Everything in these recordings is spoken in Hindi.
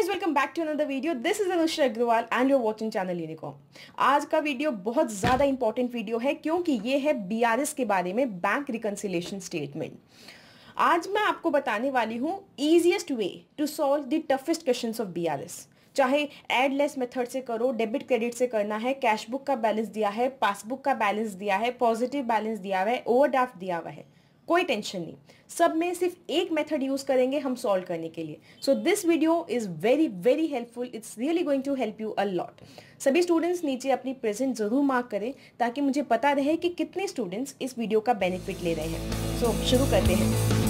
Guys welcome back to another video this is Anushka Agrawal and you're watching channel Unicom आज का वीडियो बहुत ज़्यादा इंपॉर्टेंट वीडियो है क्योंकि ये है बी के बारे में बैंक रिकन्सिलेशन स्टेटमेंट आज मैं आपको बताने वाली हूँ easiest way to solve the toughest question of B चाहे एडलेस मेथड से करो डेबिट क्रेडिट से करना है कैशबुक का बैलेंस दिया है पासबुक का बैलेंस दिया है पॉजिटिव बैलेंस दिया हुआ है ओवर दिया हुआ है कोई टेंशन नहीं सब में सिर्फ एक मेथड यूज़ करेंगे हम सॉल्व करने के लिए so this video is very very helpful it's really going to help you a lot सभी स्टूडेंट्स नीचे अपनी प्रेजेंट ज़रूर मार्क करें ताकि मुझे पता रहे कि कितने स्टूडेंट्स इस वीडियो का बेनिफिट ले रहे हैं सो so, शुरू करते हैं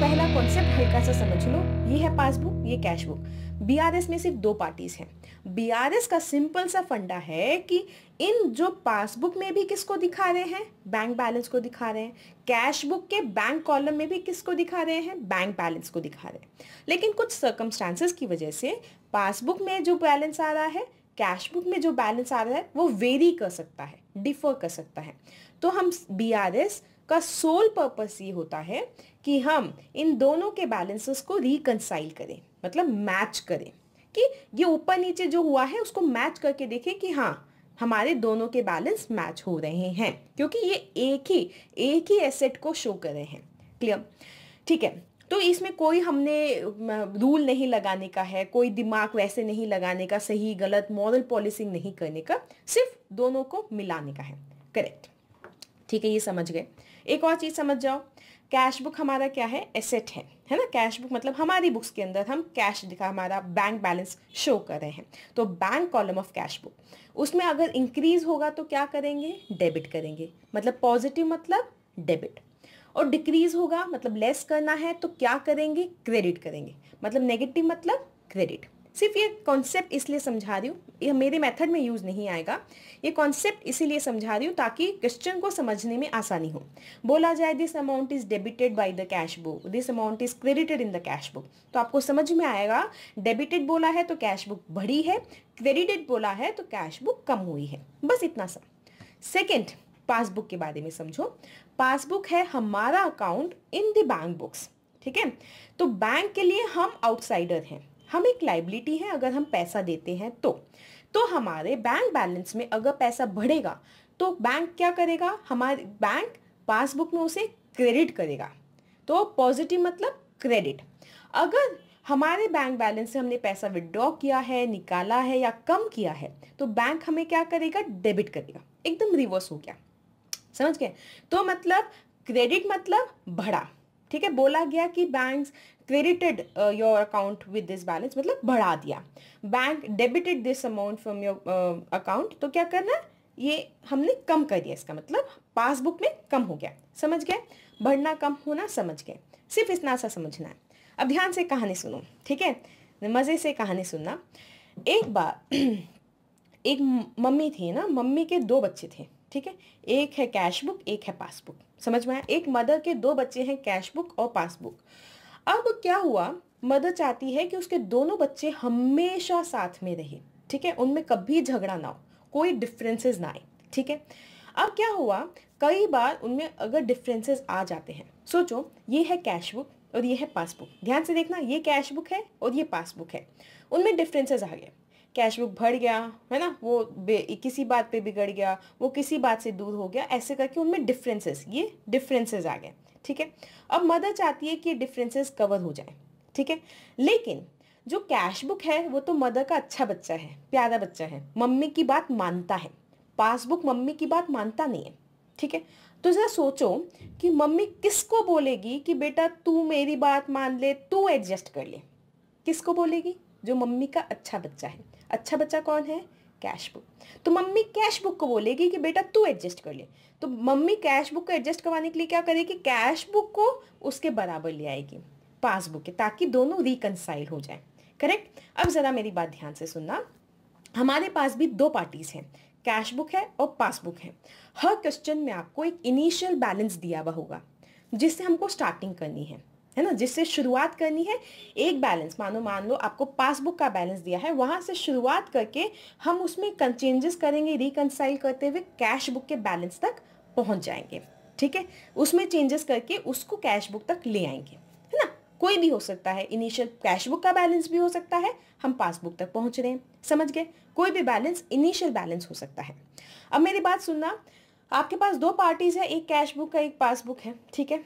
पहला कॉन्सेप्ट हल्का सा समझ लो ये है पासबुक ये कैशबुक बी आर एस में सिर्फ दो पार्टीज हैं बीआरएस का सिंपल सा फंडा है कि इन जो पासबुक में भी किसको दिखा रहे हैं बैंक बैलेंस को दिखा रहे हैं कैश बुक के बैंक कॉलम में भी किसको दिखा रहे हैं बैंक बैलेंस को दिखा रहे हैं लेकिन कुछ सर्कमस्टांसिस की वजह से पासबुक में जो बैलेंस आ रहा है कैश बुक में जो बैलेंस आ रहा है वो वेरी कर सकता है डिफर कर सकता है तो हम बी का सोल पर्पस ये होता है कि हम इन दोनों के बैलेंसेस को रिकनसाइल करें मतलब मैच करें कि ये ऊपर नीचे जो हुआ है उसको मैच करके देखें कि हाँ हमारे दोनों के बैलेंस मैच हो रहे हैं क्योंकि ये एक ही एक ही एसेट को शो कर रहे हैं क्लियर ठीक है तो इसमें कोई हमने रूल नहीं लगाने का है कोई दिमाग वैसे नहीं लगाने का सही गलत मॉरल पॉलिसिंग नहीं करने का सिर्फ दोनों को मिलाने का है करेक्ट ठीक है ये समझ गए एक और चीज़ समझ जाओ कैश बुक हमारा क्या है एसेट है है ना कैश बुक मतलब हमारी बुक्स के अंदर हम कैश दिखा हमारा बैंक बैलेंस शो कर रहे हैं तो bank column of cash book उसमें अगर इंक्रीज होगा तो क्या करेंगे डेबिट करेंगे मतलब पॉजिटिव मतलब डेबिट और डिक्रीज होगा मतलब लेस करना है तो क्या करेंगे क्रेडिट करेंगे मतलब नेगेटिव मतलब क्रेडिट सिर्फ ये कॉन्सेप्ट इसलिए समझा रही हूँ ये मेरे मेथड में यूज़ नहीं आएगा ये कॉन्सेप्ट इसीलिए समझा रही हूँ ताकि क्वेश्चन को समझने में आसानी हो बोला जाए this amount is debited by the cash book this amount is credited in the cash book तो आपको समझ में आएगा डेबिटेड बोला है तो कैश बुक बढ़ी है क्रेडिटेड बोला है तो कैश बुक कम हुई है बस इतना सा सेकेंड पासबुक के बारे में समझो पासबुक है हमारा account in the bank books ठीक है तो बैंक के लिए हम आउटसाइडर हैं हम एक लाइबिलिटी हैं अगर हम पैसा देते हैं तो तो हमारे बैंक बैलेंस में अगर पैसा बढ़ेगा तो बैंक क्या करेगा हमारे बैंक पासबुक में उसे क्रेडिट करेगा तो पॉजिटिव मतलब क्रेडिट अगर हमारे बैंक बैलेंस से हमने पैसा विदड्रॉ किया है निकाला है या कम किया है तो बैंक हमें क्या करेगा डेबिट करेगा एकदम रिवर्स हो गया समझ गए तो मतलब क्रेडिट मतलब बढ़ा ठीक है बोला गया कि bank credited your account with this balance मतलब बढ़ा दिया bank debited this amount from your account तो क्या करना ये हमने कम कर दिया इसका मतलब पासबुक में कम हो गया समझ गए बढ़ना कम होना समझ गए सिर्फ इतना सा समझना है अब ध्यान से कहानी सुनो ठीक है मज़े से कहानी सुनना एक बार एक मम्मी थी ना मम्मी के दो बच्चे थे ठीक है एक है कैश बुक एक है पासबुक समझ में आया एक मदर के दो बच्चे हैं कैश बुक और पासबुक अब क्या हुआ मदर चाहती है कि उसके दोनों बच्चे हमेशा साथ में रहे ठीक है उनमें कभी झगड़ा ना हो कोई डिफरेंसेस ना आए ठीक है अब क्या हुआ कई बार उनमें अगर डिफरेंसेस आ जाते हैं सोचो ये है कैश बुक और ये है पासबुक ध्यान से देखना ये कैश बुक है और ये पासबुक है उनमें डिफरेंसेस आ गए कैश बुक भर गया है ना वो किसी बात पे बिगड़ गया वो किसी बात से दूर हो गया ऐसे करके उनमें डिफरेंसेस ये डिफरेंसेस आ गए ठीक है अब मदर चाहती है कि डिफरेंसेस कवर हो जाए ठीक है लेकिन जो कैश बुक है वो तो मदर का अच्छा बच्चा है प्यारा बच्चा है मम्मी की बात मानता है पासबुक मम्मी की बात मानता नहीं है ठीक है तो ज़रा सोचो कि मम्मी किसको बोलेगी कि बेटा तू मेरी बात मान ले तू एडजस्ट कर ले किसको बोलेगी जो मम्मी का अच्छा बच्चा है अच्छा बच्चा कौन है कैश बुक तो मम्मी कैश बुक को बोलेगी कि बेटा तू एडजस्ट कर ले तो मम्मी कैश बुक को एडजस्ट करवाने के लिए क्या करेगी कैश बुक को उसके बराबर ले आएगी पासबुक के ताकि दोनों रिकनसाइल हो जाए करेक्ट अब ज़रा मेरी बात ध्यान से सुनना हमारे पास भी दो पार्टीज़ हैं कैश बुक है और पासबुक है हर क्वेश्चन में आपको एक इनिशियल बैलेंस दिया हुआ होगा जिससे हमको स्टार्टिंग करनी है है ना जिससे शुरुआत करनी है एक बैलेंस मानो मान लो आपको पासबुक का बैलेंस दिया है वहाँ से शुरुआत करके हम उसमें चेंजेस करेंगे रिकनसाइल करते हुए कैश बुक के बैलेंस तक पहुँच जाएंगे ठीक है उसमें चेंजेस करके उसको कैश बुक तक ले आएंगे है ना कोई भी हो सकता है इनिशियल कैश बुक का बैलेंस भी हो सकता है हम पासबुक तक पहुंच रहे हैं समझ गए कोई भी बैलेंस इनिशियल बैलेंस हो सकता है अब मेरी बात सुनना आपके पास दो पार्टीज़ है एक कैश बुक का एक पासबुक है ठीक है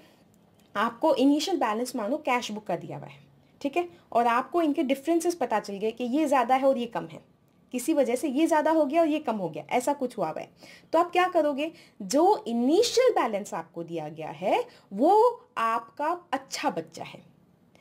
आपको इनिशियल बैलेंस मानो कैश बुक का दिया हुआ है ठीक है और आपको इनके डिफरेंसेस पता चल गए कि ये ज़्यादा है और ये कम है किसी वजह से ये ज़्यादा हो गया और ये कम हो गया ऐसा कुछ हुआ हुआ है तो आप क्या करोगे जो इनिशियल बैलेंस आपको दिया गया है वो आपका अच्छा बच्चा है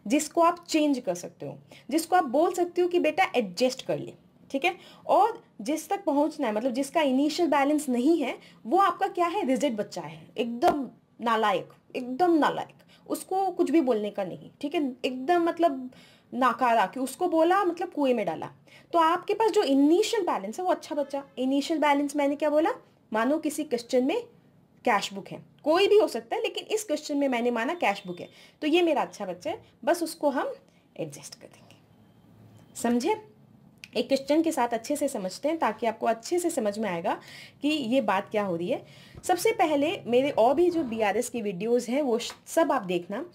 जिसको आप चेंज कर सकते हो जिसको आप बोल सकते हो कि बेटा एडजस्ट कर ले ठीक है और जिस तक पहुंचना है मतलब जिसका इनिशियल बैलेंस नहीं है वो आपका क्या है रिजिट बच्चा है एकदम नालायक एकदम नालायक उसको कुछ भी बोलने का नहीं ठीक है एकदम मतलब नाकारा कि उसको बोला मतलब कुएं में डाला तो आपके पास जो इनिशियल बैलेंस है वो अच्छा बच्चा इनिशियल बैलेंस मैंने क्या बोला मानो किसी क्वेश्चन में कैश बुक है कोई भी हो सकता है लेकिन इस क्वेश्चन में मैंने माना कैश बुक है तो ये मेरा अच्छा बच्चा है बस उसको हम एडजस्ट कर देंगे समझे एक क्वेश्चन के साथ अच्छे से समझते हैं ताकि आपको अच्छे से समझ में आएगा कि ये बात क्या हो रही है सबसे पहले मेरे और भी जो बी की वीडियोस हैं वो सब आप देखना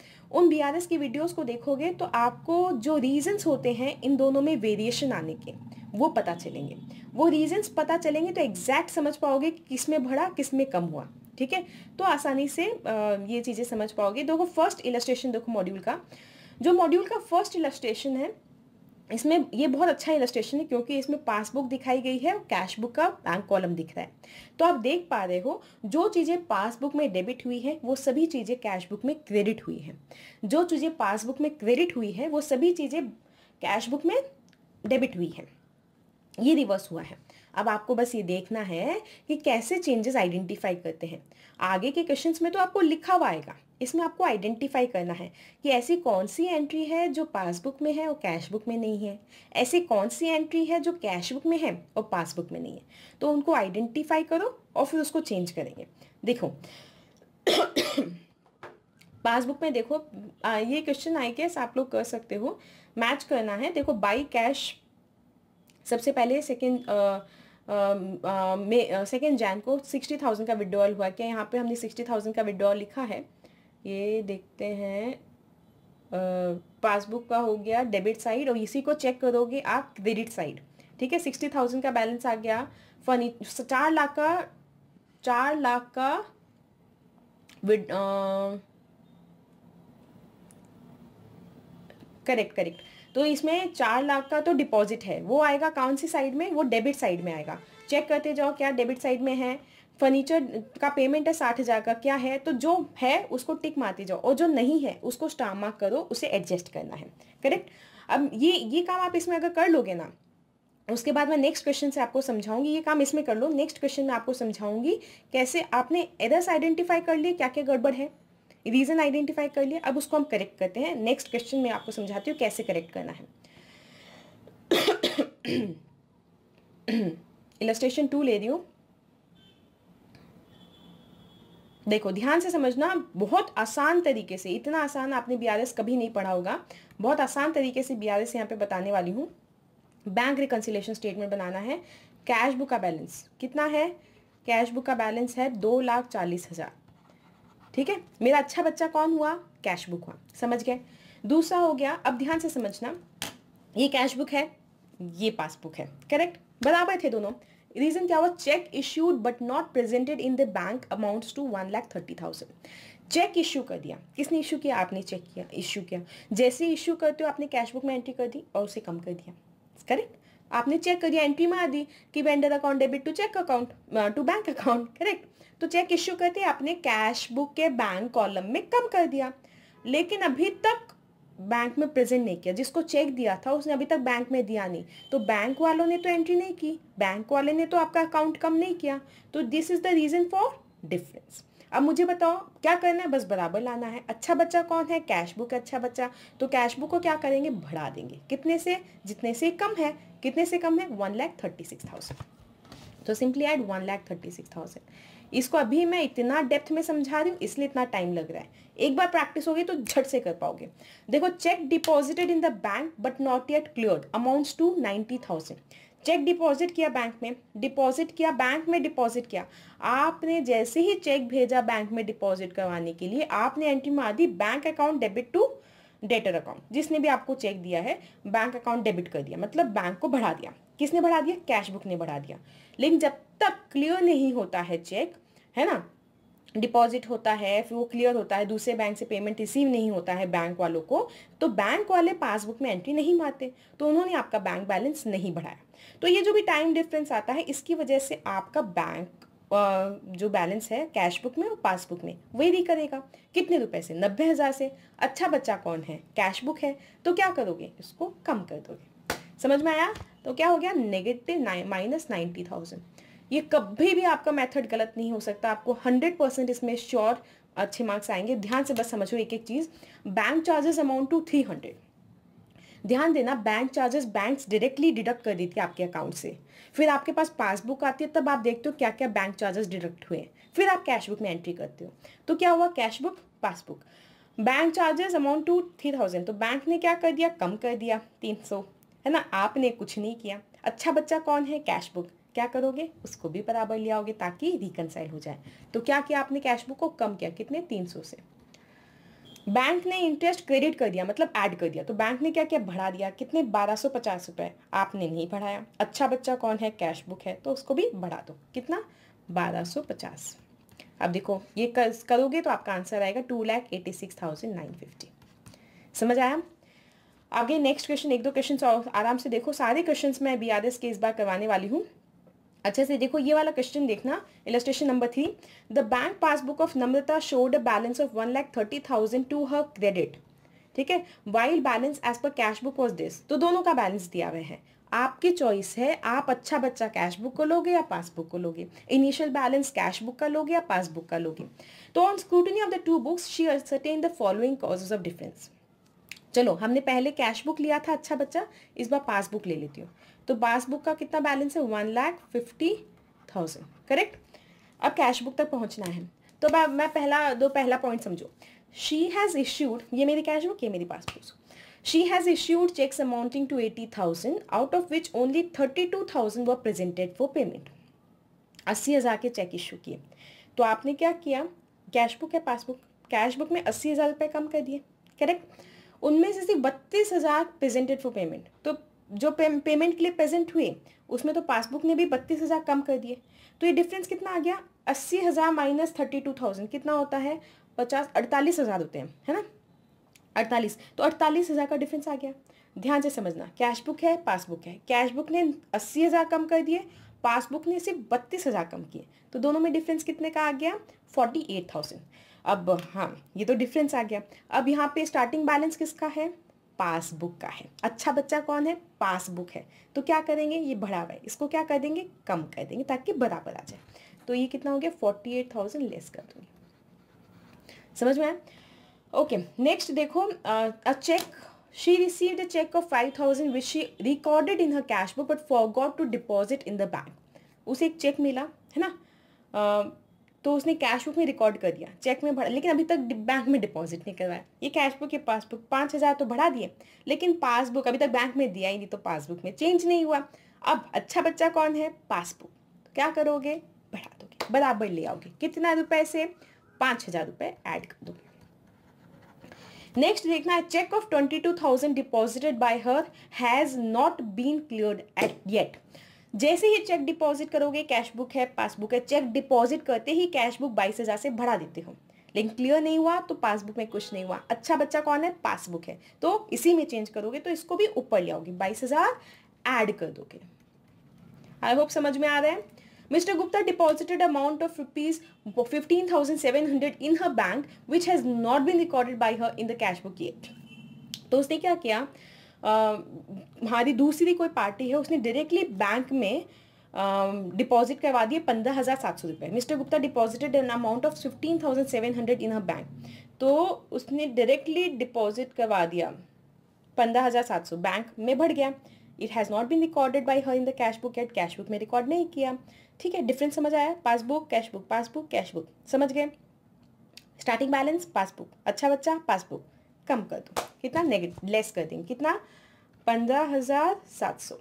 उन बी की वीडियोस को देखोगे तो आपको जो रीजंस होते हैं इन दोनों में वेरिएशन आने के वो पता चलेंगे वो रीजंस पता चलेंगे तो एग्जैक्ट समझ पाओगे कि किस में बढ़ा किस में कम हुआ ठीक है तो आसानी से ये चीज़ें समझ पाओगे देखो फर्स्ट इलस्ट्रेशन देखो मॉड्यूल का जो मॉड्यूल का फर्स्ट इलस्ट्रेशन है इसमें ये बहुत अच्छा इलस्ट्रेशन है क्योंकि इसमें पासबुक दिखाई गई है और कैश बुक का बैंक कॉलम दिख रहा है तो आप देख पा रहे हो जो चीज़ें पासबुक में डेबिट हुई है वो सभी चीज़ें कैश बुक में क्रेडिट हुई हैं जो चीज़ें पासबुक में क्रेडिट हुई है वो सभी चीज़ें कैश बुक में डेबिट हुई हैं ये रिवर्स हुआ है अब आपको बस ये देखना है कि कैसे चेंजेस आइडेंटिफाई करते हैं आगे के क्वेश्चंस में तो आपको लिखा हुआ आएगा इसमें आपको आइडेंटिफाई करना है कि ऐसी कौन सी एंट्री है जो पासबुक में है और कैश बुक में नहीं है ऐसी कौन सी एंट्री है जो कैश बुक में है और पासबुक में नहीं है तो उनको आइडेंटिफाई करो और फिर उसको चेंज करेंगे देखो पासबुक में देखो आ, ये क्वेश्चन आई केस आप लोग कर सकते हो मैच करना है देखो बाई कैश सबसे पहले सेकेंड में सेकेंड जैन को सिक्सटी थाउजेंड का विड्रॉल हुआ क्या यहाँ पे हमने सिक्सटी थाउजेंड का विड्रॉल लिखा है ये देखते हैं पासबुक का हो गया डेबिट साइड और इसी को चेक करोगे आप क्रेडिट साइड ठीक है सिक्सटी थाउजेंड का बैलेंस आ गया फर्नी चार लाख का चार लाख का विद करेक्ट करेक्ट तो इसमें चार लाख का तो डिपॉजिट है वो आएगा कौन सी साइड में वो डेबिट साइड में आएगा चेक करते जाओ क्या डेबिट साइड में है फर्नीचर का पेमेंट है साठ हज़ार का क्या है तो जो है उसको टिक मारते जाओ और जो नहीं है उसको स्टार मार्क करो उसे एडजस्ट करना है करेक्ट अब ये ये काम आप इसमें अगर कर लोगे ना उसके बाद मैं नेक्स्ट क्वेश्चन से आपको समझाऊंगी ये काम इसमें कर लो नेक्स्ट क्वेश्चन में आपको समझाऊंगी कैसे आपने एरर्स आइडेंटिफाई कर लिए क्या क्या गड़बड़ है रीज़न आइडेंटिफाई कर लिया अब उसको हम करेक्ट करते हैं नेक्स्ट क्वेश्चन में आपको समझाती हूँ कैसे करेक्ट करना है इलस्ट्रेशन टू ले रही हूँ देखो ध्यान से समझना बहुत आसान तरीके से इतना आसान आपने बी कभी नहीं पढ़ा होगा बहुत आसान तरीके से बी आर एस यहाँ पे बताने वाली हूँ बैंक रिकन्सिलेशन स्टेटमेंट बनाना है कैश बुक का बैलेंस कितना है कैश बुक का बैलेंस है दो लाख चालीस हज़ार ठीक है मेरा अच्छा बच्चा कौन हुआ कैश बुक हुआ समझ गए दूसरा हो गया अब ध्यान से समझना ये कैश बुक है ये पासबुक है करेक्ट बराबर थे दोनों रीजन क्या हुआ cheque issued but not presented in the bank amounts to one lakh thirty thousand cheque issue कर दिया किसने इशू किया आपने चेक किया इशू किया जैसे इशू करते हो आपने कैशबुक में एंट्री कर दी और उसे कम कर दिया करेक्ट आपने चेक कर दिया एंट्री मार दी कि vendor account debit to cheque account to bank account correct तो चेक इश्यू करते आपने कैश बुक के बैंक कॉलम में कम कर दिया लेकिन अभी तक बैंक में प्रेजेंट नहीं किया जिसको चेक दिया था उसने अभी तक बैंक में दिया नहीं तो बैंक वालों ने तो एंट्री नहीं की बैंक वाले ने तो आपका अकाउंट कम नहीं किया तो this is the reason for difference अब मुझे बताओ क्या करना है बस बराबर लाना है अच्छा बच्चा कौन है कैश बुक अच्छा बच्चा तो कैश बुक को क्या करेंगे बढ़ा देंगे कितने से जितने से कम है कितने से कम है one lakh thirty six thousand तो simply add one lakh thirty six thousand इसको अभी मैं इतना डेप्थ में समझा रही हूँ इसलिए इतना टाइम लग रहा है एक बार प्रैक्टिस होगी तो झट से कर पाओगे देखो cheque deposited in the bank but not yet clear amounts to ninety thousand cheque deposit किया बैंक में डिपॉजिट किया बैंक में डिपॉजिट किया आपने जैसे ही चेक भेजा बैंक में डिपॉजिट करवाने के लिए आपने एंट्री मार दी bank account debit to debtor account जिसने भी आपको चेक दिया है बैंक अकाउंट डेबिट कर दिया मतलब बैंक को बढ़ा दिया किसने बढ़ा दिया कैश बुक ने बढ़ा दिया लेकिन जब तक क्लियर नहीं होता है चेक है ना डिपॉजिट होता है फिर वो क्लियर होता है दूसरे बैंक से पेमेंट रिसीव नहीं होता है बैंक वालों को तो बैंक वाले पासबुक में एंट्री नहीं मारते तो उन्होंने आपका बैंक बैलेंस नहीं बढ़ाया तो ये जो भी टाइम डिफरेंस आता है इसकी वजह से आपका बैंक जो बैलेंस है कैश बुक में और पासबुक में वही भी करेगा कितने रुपए से नब्बे हज़ार से अच्छा बच्चा कौन है कैश बुक है तो क्या करोगे इसको कम कर दोगे समझ में आया तो क्या हो गया negative nine minus ninety thousand ये कभी भी आपका मेथड गलत नहीं हो सकता आपको हंड्रेड परसेंट इसमें श्योर अच्छे मार्क्स आएंगे ध्यान से बस समझो एक एक चीज़ bank charges amount to three hundred ध्यान देना bank charges bank directly deduct कर देती है आपके अकाउंट से फिर आपके पास पासबुक आती है तब आप देखते हो क्या क्या बैंक चार्जेस डिडक्ट हुए फिर आप कैशबुक में एंट्री करते हो तो क्या हुआ cashbook passbook bank charges amount to three thousand तो बैंक ने क्या कर दिया कम कर दिया तीन सौ है ना आपने कुछ नहीं किया अच्छा बच्चा कौन है कैश बुक क्या करोगे उसको भी बराबर ले आओगे ताकि रिकनसाइल हो जाए तो क्या किया आपने कैश बुक को कम किया कितने तीन सौ से बैंक ने इंटरेस्ट क्रेडिट कर दिया मतलब ऐड कर दिया तो बैंक ने क्या किया बढ़ा दिया कितने बारह सौ पचास रुपये आपने नहीं बढ़ाया अच्छा बच्चा कौन है कैश बुक है तो उसको भी बढ़ा दो कितना बारह सौ पचास अब देखो ये करोगे तो आपका आंसर आएगा two lakh eighty six thousand nine fifty समझ आया आगे नेक्स्ट क्वेश्चन एक दो क्वेश्चन आराम से देखो सारे क्वेश्चन मैं बी आर एस के इस बार करवाने वाली हूँ अच्छे से देखो ये वाला क्वेश्चन देखना illustration number three the bank passbook of Namrata showed a balance of one lakh thirty thousand to her credit ठीक है while balance as per cash book was this तो दोनों का बैलेंस दिया हुआ है आपकी चॉइस है आप अच्छा बच्चा कैश बुक को लोगे या पासबुक को लोगे इनिशियल बैलेंस कैश बुक का लोगे या पासबुक का लोगे तो on scrutiny of the two books she ascertained the following causes of difference चलो हमने पहले कैश बुक लिया था अच्छा बच्चा इस बार पासबुक ले लेती हूँ तो पासबुक का कितना बैलेंस है one lakh fifty thousand correct अब कैश बुक तक पहुँचना है तो अब मैं पहला दो पहला पॉइंट समझो शी हैज़ इश्यूड ये मेरी कैश बुक ये मेरी passbook She has issued checks amounting to 80,000 out of which only 32,000 were presented for payment. अस्सी हज़ार के चेक इश्यू किए तो आपने क्या किया कैश बुक या पासबुक कैश बुक में अस्सी हज़ार रुपये कम कर दिए करेक्ट उनमें से सिर्फ बत्तीस हज़ार प्रेजेंटेड फॉर पेमेंट तो जो पे, पेमेंट के लिए प्रेजेंट हुए उसमें तो पासबुक ने भी बत्तीस हज़ार कम कर दिए तो ये डिफरेंस कितना आ गया अस्सी हज़ार माइनस थर्टी टू थाउजेंड कितना होता है पचास अड़तालीस हज़ार होते हैं है ना अड़तालीस तो अड़तालीस हज़ार का डिफरेंस आ गया ध्यान से समझना कैश बुक है पासबुक है कैश बुक ने अस्सी हज़ार कम कर दिए पासबुक ने सिर्फ बत्तीस हज़ार कम किए तो दोनों में डिफरेंस कितने का आ गया फोर्टी एट थाउजेंड अब हाँ ये तो डिफरेंस आ गया अब यहाँ पे स्टार्टिंग बैलेंस किसका है पासबुक का है अच्छा बच्चा कौन है पासबुक है तो क्या करेंगे ये बढ़ा हुआ है इसको क्या कर देंगे कम कर देंगे ताकि बराबर आ जाए तो ये कितना हो गया फोर्टी एट थाउजेंड लेस कर दूंगी समझ में ओके नेक्स्ट देखो a cheque she a cheque of five thousand which she recorded in her cash book but forgot to deposit in the bank उसे एक चेक मिला है ना तो उसने कैश बुक में रिकॉर्ड कर दिया चेक में भरा लेकिन अभी तक बैंक में डिपॉजिट नहीं करवाया ये कैश बुक या पासबुक पाँच हज़ार तो बढ़ा दिए लेकिन पासबुक अभी तक बैंक में दिया ही नहीं तो पासबुक में चेंज नहीं हुआ अब अच्छा बच्चा कौन है पासबुक तो क्या करोगे बढ़ा दोगे बराबर ले आओगे कितना रुपए से पाँच हज़ार रुपये ऐड कर दोगे नेक्स्ट देखना है cheque of twenty two thousand deposited by her has not been cleared at yet जैसे ही चेक डिपॉजिट करोगे कैश बुक है पासबुक है चेक डिपॉजिट करते ही कैश बुक बाईस हज़ार से भरा देते हो लेकिन क्लियर नहीं हुआ तो पासबुक में कुछ नहीं हुआ अच्छा बच्चा कौन है पासबुक है तो इसी में चेंज करोगे तो इसको भी ऊपर ले आओगे बाईस हज़ार एड कर दोगे आई होप समझ में आ रहा है mister Gupta Mr. Gupta deposited amount of rupees 15,700 in her bank which has not been recorded by her in the cash book yet. तो उसने क्या किया हमारी दूसरी कोई पार्टी है उसने डायरेक्टली बैंक में डिपॉजिट करवा दिए पंद्रह हज़ार सात सौ रुपये mister Gupta deposited an amount of fifteen thousand seven hundred in a bank तो उसने डायरेक्टली डिपॉजिट करवा दिया पंद्रह हज़ार सात सौ बैंक में बढ़ गया it has not been recorded by her in the cash book at cash book में रिकॉर्ड नहीं किया ठीक है डिफरेंस समझ आया passbook cash book passbook cash book समझ गए स्टार्टिंग बैलेंस पासबुक अच्छा बच्चा पासबुक कम कर दूँ कितना नेगेटिव लेस कर देंगे कितना पंद्रह हज़ार सात सौ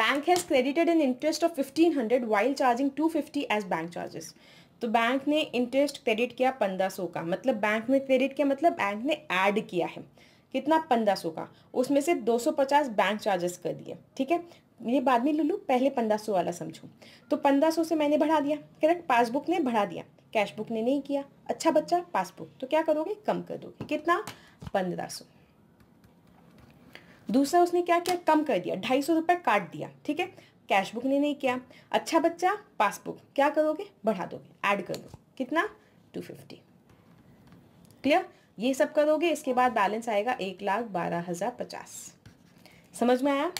bank has credited an interest of fifteen hundred while charging two fifty as bank charges तो बैंक ने इंटरेस्ट क्रेडिट किया पंद्रह सौ का मतलब बैंक ने क्रेडिट किया मतलब बैंक ने ऐड किया है कितना पंद्रह सौ का उसमें से दो सौ पचास बैंक चार्जेस कर दिए ठीक है ये बाद में ले लूँ पहले पंद्रह सौ वाला समझो तो पंद्रह सौ से मैंने बढ़ा दिया करेक्ट पासबुक ने बढ़ा दिया कैश बुक ने नहीं किया अच्छा बच्चा पासबुक तो क्या करोगे कम कर दोगे कितना पंद्रह सौ दूसरा उसने क्या किया कम कर दिया ढाई सौ रुपये काट दिया ठीक है कैश बुक ने नहीं किया अच्छा बच्चा पासबुक क्या करोगे बढ़ा दोगे ऐड कर दो कितना टू फिफ्टी क्लियर ये सब करोगे इसके बाद बैलेंस आएगा एक लाख बारह हज़ार पचास समझ में आया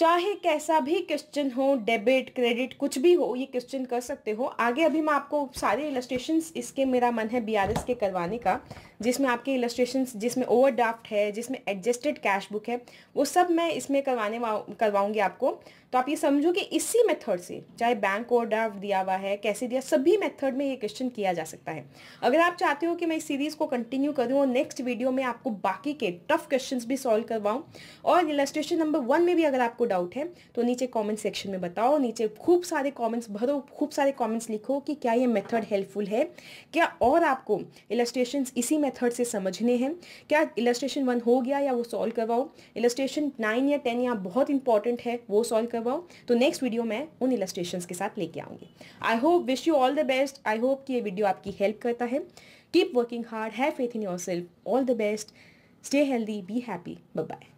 चाहे कैसा भी क्वेश्चन हो डेबिट क्रेडिट कुछ भी हो ये क्वेश्चन कर सकते हो आगे अभी मैं आपको सारे इलस्ट्रेशंस इसके मेरा मन है बीआरएस के करवाने का जिसमें आपके इलस्ट्रेशंस जिसमें ओवरड्राफ्ट है जिसमें एडजस्टेड कैश बुक है वो सब मैं इसमें करवाने करवाऊंगी आपको तो आप ये समझो कि इसी मेथड से चाहे बैंक ओवरड्राफ्ट दिया हुआ है कैसे दिया सभी मेथड में ये क्वेश्चन किया जा सकता है अगर आप चाहते हो कि मैं इस सीरीज़ को कंटिन्यू करूँ और नेक्स्ट वीडियो में आपको बाकी के टफ क्वेश्चन भी सॉल्व करवाऊँ और इलस्ट्रेशन नंबर वन में भी अगर आपको डाउट है तो नीचे कमेंट सेक्शन में बताओ नीचे खूब सारे कमेंट्स भरो खूब सारे कमेंट्स लिखो कि क्या ये मेथड हेल्पफुल है क्या और आपको इलस्ट्रेशन इसी मेथड से समझने हैं क्या इलस्ट्रेशन वन हो गया या वो सॉल्व करवाओ इलस्ट्रेशन नाइन या टेन या बहुत इंपॉर्टेंट है वो सॉल्व करवाओ तो नेक्स्ट वीडियो मैं उन इलस्ट्रेशन के साथ लेके आऊँगी I hope wish you all the best I hope कि ये वीडियो आपकी हेल्प करता है keep working hard have faith in your all the best stay healthy be happy bye